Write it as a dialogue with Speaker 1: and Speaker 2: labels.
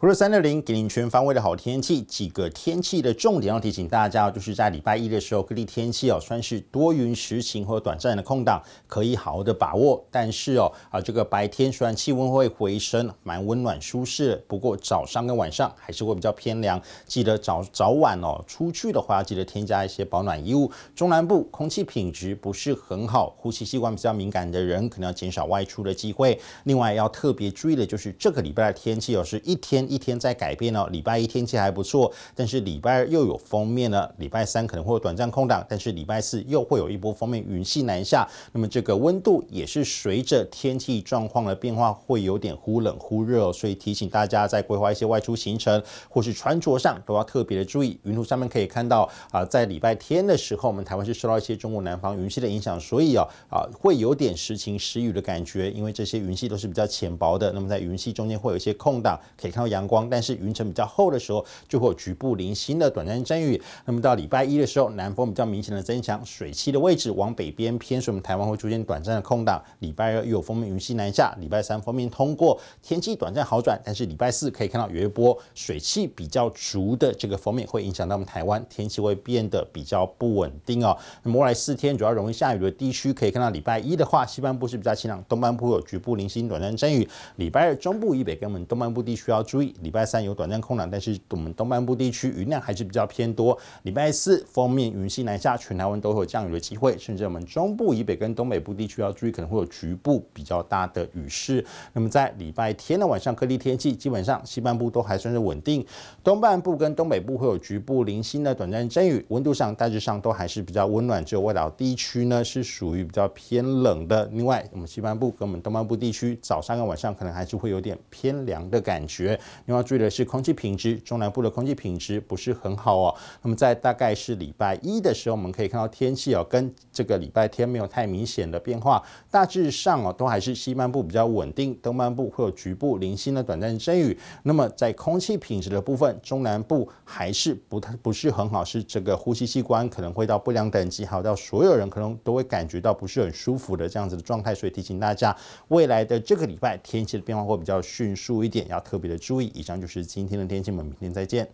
Speaker 1: 除了三六零给您全方位的好天气。几个天气的重点要提醒大家，就是在礼拜一的时候，各地天气哦算是多云时晴或短暂的空档，可以好好的把握。但是哦，啊这个白天虽然气温会回升，蛮温暖舒适，不过早上跟晚上还是会比较偏凉。记得早早晚哦出去的话，记得添加一些保暖衣物。中南部空气品质不是很好，呼吸器官比较敏感的人可能要减少外出的机会。另外要特别注意的就是这个礼拜的天气哦是一天。一天在改变哦。礼拜一天气还不错，但是礼拜二又有封面了。礼拜三可能会有短暂空档，但是礼拜四又会有一波封面云系南下。那么这个温度也是随着天气状况的变化，会有点忽冷忽热。所以提醒大家在规划一些外出行程或是穿着上都要特别的注意。云图上面可以看到啊，在礼拜天的时候，我们台湾是受到一些中国南方云系的影响，所以啊啊会有点时晴时雨的感觉，因为这些云系都是比较浅薄的。那么在云系中间会有一些空档，可以看到阳。阳光，但是云层比较厚的时候，就会有局部零星的短暂阵雨。那么到礼拜一的时候，南风比较明显的增强，水汽的位置往北边偏，所以我们台湾会出现短暂的空档。礼拜二又有锋面云系南下，礼拜三锋面通过，天气短暂好转，但是礼拜四可以看到有一波水汽比较足的这个锋面会影响到我们台湾，天气会变得比较不稳定哦。那么未来四天主要容易下雨的地区，可以看到礼拜一的话，西半部是比较晴朗，东半部有局部零星短暂阵雨。礼拜二中部以北跟我们东半部地区要注意。礼拜三有短暂空档，但是我们东半部地区雨量还是比较偏多。礼拜四，封面云系南下，全台湾都会有降雨的机会，甚至我们中部以北跟东北部地区要注意，可能会有局部比较大的雨势。那么在礼拜天的晚上，各地天气基本上西半部都还算是稳定，东半部跟东北部会有局部零星的短暂阵雨。温度上大致上都还是比较温暖，只有外岛地区呢是属于比较偏冷的。另外，我们西半部跟我们东半部地区早上跟晚上可能还是会有点偏凉的感觉。另外注意的是空气品质，中南部的空气品质不是很好哦。那么在大概是礼拜一的时候，我们可以看到天气哦，跟这个礼拜天没有太明显的变化，大致上哦都还是西半部比较稳定，东半部会有局部零星的短暂阵雨。那么在空气品质的部分，中南部还是不太不是很好，是这个呼吸器官可能会到不良等级，好到所有人可能都会感觉到不是很舒服的这样子的状态。所以提醒大家，未来的这个礼拜天气的变化会比较迅速一点，要特别的注意。以上就是今天的天气，们明天再见。